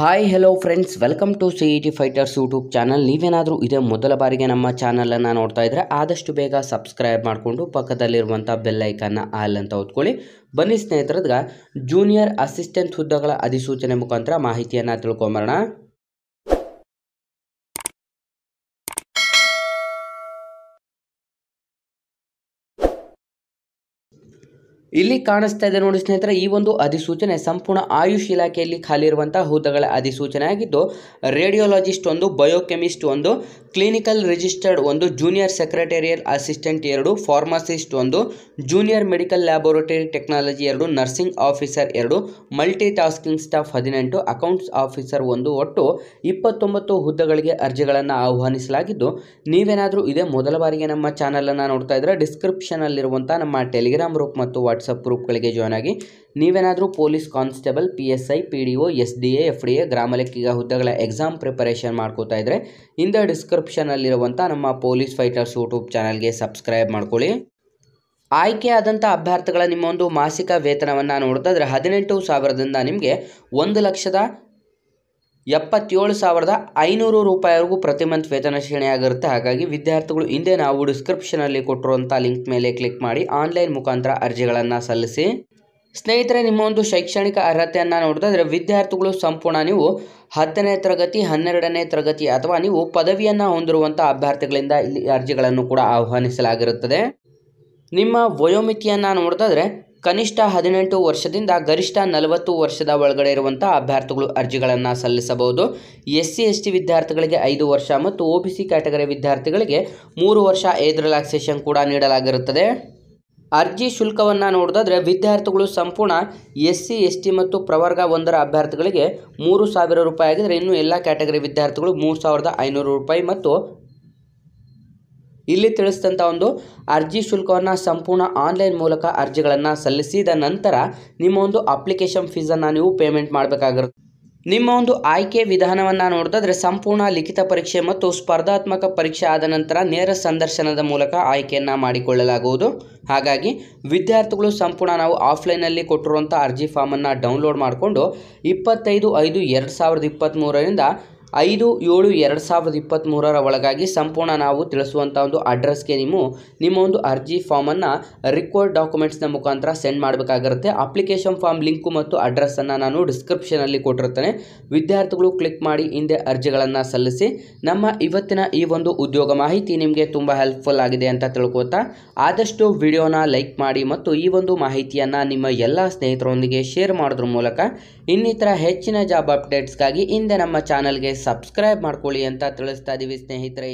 hi hello friends welcome to C E T fighters YouTube channel ನೀವೇನಾದರೂ ಇದೇ ಮೊದಲ ಬಾರಿಗೆ ನಮ್ಮ ಚಾನಲನ್ನು ನೋಡ್ತಾ ಇದ್ದರೆ ಆದಷ್ಟು ಬೇಗ ಸಬ್ಸ್ಕ್ರೈಬ್ ಮಾಡಿಕೊಂಡು ಪಕ್ಕದಲ್ಲಿರುವಂಥ ಬೆಲ್ಲೈಕನ್ನ ಆಲ್ ಅಂತ ಓದ್ಕೊಳ್ಳಿ ಬನ್ನಿ ಸ್ನೇಹಿತರದ್ಗ ಜೂನಿಯರ್ ಅಸಿಸ್ಟೆಂಟ್ ಹುದ್ದೆಗಳ ಅಧಿಸೂಚನೆ ಮುಖಾಂತರ ಮಾಹಿತಿಯನ್ನು ತಿಳ್ಕೊಂಬರೋಣ ಇಲ್ಲಿ ಕಾಣಿಸ್ತಾ ಇದೆ ನೋಡಿ ಸ್ನೇಹಿತರೆ ಈ ಒಂದು ಅಧಿಸೂಚನೆ ಸಂಪೂರ್ಣ ಆಯುಷ್ ಇಲಾಖೆಯಲ್ಲಿ ಖಾಲಿ ಇರುವಂತಹ ಹುದ್ದೆಗಳ ಅಧಿಸೂಚನೆ ಆಗಿದ್ದು ರೇಡಿಯೋಲಜಿಸ್ಟ್ ಒಂದು ಬಯೋಕೆಮಿಸ್ಟ್ ಒಂದು ಕ್ಲಿನಿಕಲ್ ರಿಜಿಸ್ಟರ್ಡ್ ಒಂದು ಜೂನಿಯರ್ ಸೆಕ್ರೆಟೇರಿಯಲ್ ಅಸಿಸ್ಟೆಂಟ್ ಎರಡು ಫಾರ್ಮಸಿಸ್ಟ್ ಒಂದು ಜೂನಿಯರ್ ಮೆಡಿಕಲ್ ಲ್ಯಾಬೋರೇಟರಿ ಟೆಕ್ನಾಲಜಿ ಎರಡು ನರ್ಸಿಂಗ್ ಆಫೀಸರ್ ಎರಡು ಮಲ್ಟಿ ಟಾಸ್ಕಿಂಗ್ ಸ್ಟಾಫ್ ಹದಿನೆಂಟು ಅಕೌಂಟ್ಸ್ ಆಫೀಸರ್ ಒಂದು ಒಟ್ಟು ಇಪ್ಪತ್ತೊಂಬತ್ತು ಹುದ್ದೆಗಳಿಗೆ ಅರ್ಜಿಗಳನ್ನು ಆಹ್ವಾನಿಸಲಾಗಿದ್ದು ನೀವೇನಾದರೂ ಇದೇ ಮೊದಲ ಬಾರಿಗೆ ನಮ್ಮ ಚಾನಲನ್ನು ನೋಡ್ತಾ ಇದ್ದರೆ ಡಿಸ್ಕ್ರಿಪ್ಷನಲ್ಲಿರುವಂಥ ನಮ್ಮ ಟೆಲಿಗ್ರಾಮ್ ಗ್ರೂಪ್ ಮತ್ತು ವಾಟ್ಸಪ್ ಗ್ರೂಪ್ಗಳಿಗೆ ಜಾಯ್ನ್ ಆಗಿ ನೀವೇನಾದರೂ police constable P S I P D O S D A F D A ಗ್ರಾಮ ಹುದ್ದೆಗಳ ಎಕ್ಸಾಮ್ ಪ್ರಿಪರೇಷನ್ ಮಾಡ್ಕೋತಾ ಇದ್ದರೆ ಇಂದ ಡಿಸ್ಕ್ರಿಪ್ ಡಿಸ್ಕ್ರಿಪ್ಷನಲ್ಲಿರುವಂಥ ನಮ್ಮ ಪೊಲೀಸ್ ಫೈಟರ್ಸ್ ಯೂಟ್ಯೂಬ್ ಚಾನಲ್ಗೆ ಸಬ್ಸ್ಕ್ರೈಬ್ ಮಾಡ್ಕೊಳ್ಳಿ ಆಯ್ಕೆಯಾದಂಥ ಅಭ್ಯರ್ಥಿಗಳ ನಿಮ್ಮ ಒಂದು ಮಾಸಿಕ ವೇತನವನ್ನು ನೋಡ್ತಾ ಹದಿನೆಂಟು ಸಾವಿರದಿಂದ ನಿಮಗೆ ಒಂದು ಲಕ್ಷದ ಎಪ್ಪತ್ತೇಳು ಸಾವಿರದ ಐನೂರು ರೂಪಾಯಿವರೆಗೂ ಪ್ರತಿ ಮಂತ್ ವೇತನ ಶ್ರೇಣಿಯಾಗಿರುತ್ತೆ ಹಾಗಾಗಿ ವಿದ್ಯಾರ್ಥಿಗಳು ಹಿಂದೆ ನಾವು ಡಿಸ್ಕ್ರಿಪ್ಷನಲ್ಲಿ ಕೊಟ್ಟಿರುವಂಥ ಲಿಂಕ್ ಮೇಲೆ ಕ್ಲಿಕ್ ಮಾಡಿ ಆನ್ಲೈನ್ ಮುಖಾಂತರ ಅರ್ಜಿಗಳನ್ನು ಸಲ್ಲಿಸಿ ಸ್ನೇಹಿತರೆ ನಿಮ್ಮ ಒಂದು ಶೈಕ್ಷಣಿಕ ಅರ್ಹತೆಯನ್ನು ನೋಡಿದ್ರೆ ವಿದ್ಯಾರ್ಥಿಗಳು ಸಂಪೂರ್ಣ ನೀವು ಹತ್ತನೇ ತರಗತಿ ಹನ್ನೆರಡನೇ ತರಗತಿ ಅಥವಾ ನೀವು ಪದವಿಯನ್ನು ಹೊಂದಿರುವಂಥ ಅಭ್ಯರ್ಥಿಗಳಿಂದ ಇಲ್ಲಿ ಅರ್ಜಿಗಳನ್ನು ಕೂಡ ಆಹ್ವಾನಿಸಲಾಗಿರುತ್ತದೆ ನಿಮ್ಮ ವಯೋಮಿತಿಯನ್ನು ನೋಡಿದ್ರೆ ಕನಿಷ್ಠ ಹದಿನೆಂಟು ವರ್ಷದಿಂದ ಗರಿಷ್ಠ ನಲವತ್ತು ವರ್ಷದ ಒಳಗಡೆ ಇರುವಂಥ ಅಭ್ಯರ್ಥಿಗಳು ಅರ್ಜಿಗಳನ್ನು ಸಲ್ಲಿಸಬಹುದು ಎಸ್ ಸಿ ಎಸ್ ಟಿ ವಿದ್ಯಾರ್ಥಿಗಳಿಗೆ ಐದು ವರ್ಷ ಮತ್ತು ಒ ಬಿ ಸಿ ಕ್ಯಾಟಗರಿ ವಿದ್ಯಾರ್ಥಿಗಳಿಗೆ ಮೂರು ವರ್ಷ ಏಜ್ ರಿಲ್ಯಾಕ್ಸೇಷನ್ ಕೂಡ ನೀಡಲಾಗಿರುತ್ತದೆ ಅರ್ಜಿ ಶುಲ್ಕವನ್ನು ನೋಡೋದಾದರೆ ವಿದ್ಯಾರ್ಥಿಗಳು ಸಂಪೂರ್ಣ ಎಸ್ ಸಿ ಎಸ್ ಟಿ ಮತ್ತು ಪ್ರವರ್ಗ ಒಂದರ ಅಭ್ಯರ್ಥಿಗಳಿಗೆ ಮೂರು ಸಾವಿರ ರೂಪಾಯಿ ಆಗಿದರೆ ಇನ್ನು ಎಲ್ಲ ಕ್ಯಾಟಗರಿ ವಿದ್ಯಾರ್ಥಿಗಳು ಮೂರು ಸಾವಿರದ ಐನೂರು ರೂಪಾಯಿ ಮತ್ತು ಇಲ್ಲಿ ತಿಳಿಸಿದಂಥ ಒಂದು ಅರ್ಜಿ ಶುಲ್ಕವನ್ನು ಸಂಪೂರ್ಣ ಆನ್ಲೈನ್ ಮೂಲಕ ಅರ್ಜಿಗಳನ್ನು ಸಲ್ಲಿಸಿದ ನಂತರ ನಿಮ್ಮ ಒಂದು ಅಪ್ಲಿಕೇಶನ್ ಫೀಸನ್ನು ನೀವು ಪೇಮೆಂಟ್ ಮಾಡಬೇಕಾಗಿರುತ್ತೆ ನಿಮ್ಮ ಒಂದು ಆಯ್ಕೆ ವಿಧಾನವನ್ನು ನೋಡಿದ್ರೆ ಸಂಪೂರ್ಣ ಲಿಖಿತ ಪರೀಕ್ಷೆ ಮತ್ತು ಸ್ಪರ್ಧಾತ್ಮಕ ಪರೀಕ್ಷೆ ಆದ ನಂತರ ನೇರ ಸಂದರ್ಶನದ ಮೂಲಕ ಆಯ್ಕೆಯನ್ನು ಮಾಡಿಕೊಳ್ಳಲಾಗುವುದು ಹಾಗಾಗಿ ವಿದ್ಯಾರ್ಥಿಗಳು ಸಂಪೂರ್ಣ ನಾವು ಆಫ್ಲೈನಲ್ಲಿ ಕೊಟ್ಟಿರುವಂಥ ಅರ್ಜಿ ಫಾರ್ಮನ್ನು ಡೌನ್ಲೋಡ್ ಮಾಡಿಕೊಂಡು ಇಪ್ಪತ್ತೈದು ಐದು ಎರಡು ಸಾವಿರದ ಇಪ್ಪತ್ತ್ಮೂರರಿಂದ ಐದು ಏಳು ಎರಡು ಸಾವಿರದ ಇಪ್ಪತ್ತ್ಮೂರರ ಒಳಗಾಗಿ ಸಂಪೂರ್ಣ ನಾವು ತಿಳಿಸುವಂಥ ಒಂದು ಅಡ್ರೆಸ್ಗೆ ನೀವು ನಿಮ್ಮ ಒಂದು ಅರ್ಜಿ ಫಾರ್ಮನ್ನು ರಿಕ್ವರ್ಡ್ ಡಾಕ್ಯುಮೆಂಟ್ಸ್ನ ಮುಖಾಂತರ ಸೆಂಡ್ ಮಾಡಬೇಕಾಗಿರುತ್ತೆ ಅಪ್ಲಿಕೇಶನ್ ಫಾರ್ಮ್ ಲಿಂಕು ಮತ್ತು ಅಡ್ರೆಸ್ಸನ್ನು ನಾನು ಡಿಸ್ಕ್ರಿಪ್ಷನಲ್ಲಿ ಕೊಟ್ಟಿರ್ತೇನೆ ವಿದ್ಯಾರ್ಥಿಗಳು ಕ್ಲಿಕ್ ಮಾಡಿ ಹಿಂದೆ ಅರ್ಜಿಗಳನ್ನು ಸಲ್ಲಿಸಿ ನಮ್ಮ ಇವತ್ತಿನ ಈ ಒಂದು ಉದ್ಯೋಗ ಮಾಹಿತಿ ನಿಮಗೆ ತುಂಬ ಹೆಲ್ಪ್ಫುಲ್ ಆಗಿದೆ ಅಂತ ತಿಳ್ಕೊತಾ ಆದಷ್ಟು ವಿಡಿಯೋನ ಲೈಕ್ ಮಾಡಿ ಮತ್ತು ಈ ಒಂದು ಮಾಹಿತಿಯನ್ನು ನಿಮ್ಮ ಎಲ್ಲ ಸ್ನೇಹಿತರೊಂದಿಗೆ ಶೇರ್ ಮಾಡೋದ್ರ ಮೂಲಕ ಇನ್ನಿತರ ಹೆಚ್ಚಿನ ಜಾಬ್ ಅಪ್ಡೇಟ್ಸ್ಗಾಗಿ ಹಿಂದೆ ನಮ್ಮ ಚಾನಲ್ಗೆ ಸಬ್ಸ್ಕ್ರೈಬ್ ಮಾಡ್ಕೊಳ್ಳಿ ಅಂತ ತಿಳಿಸ್ತಾ ಇದ್ದೀವಿ ಸ್ನೇಹಿತರೆ